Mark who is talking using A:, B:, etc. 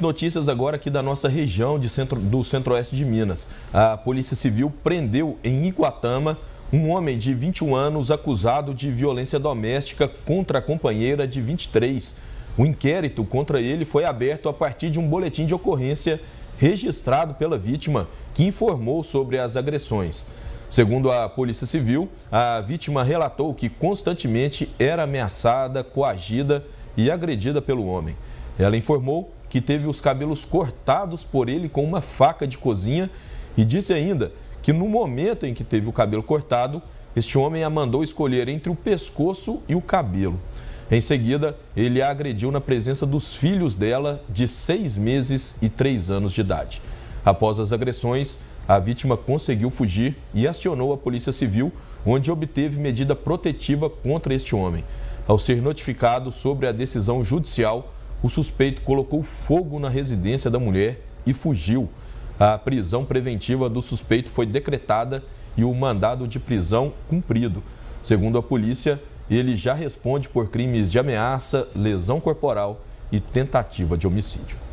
A: Notícias agora aqui da nossa região de centro, do centro-oeste de Minas. A Polícia Civil prendeu em Iguatama um homem de 21 anos acusado de violência doméstica contra a companheira de 23. O inquérito contra ele foi aberto a partir de um boletim de ocorrência registrado pela vítima, que informou sobre as agressões. Segundo a Polícia Civil, a vítima relatou que constantemente era ameaçada, coagida e agredida pelo homem. Ela informou que teve os cabelos cortados por ele com uma faca de cozinha e disse ainda que no momento em que teve o cabelo cortado, este homem a mandou escolher entre o pescoço e o cabelo. Em seguida, ele a agrediu na presença dos filhos dela, de seis meses e três anos de idade. Após as agressões, a vítima conseguiu fugir e acionou a Polícia Civil, onde obteve medida protetiva contra este homem. Ao ser notificado sobre a decisão judicial, o suspeito colocou fogo na residência da mulher e fugiu. A prisão preventiva do suspeito foi decretada e o mandado de prisão cumprido. Segundo a polícia, ele já responde por crimes de ameaça, lesão corporal e tentativa de homicídio.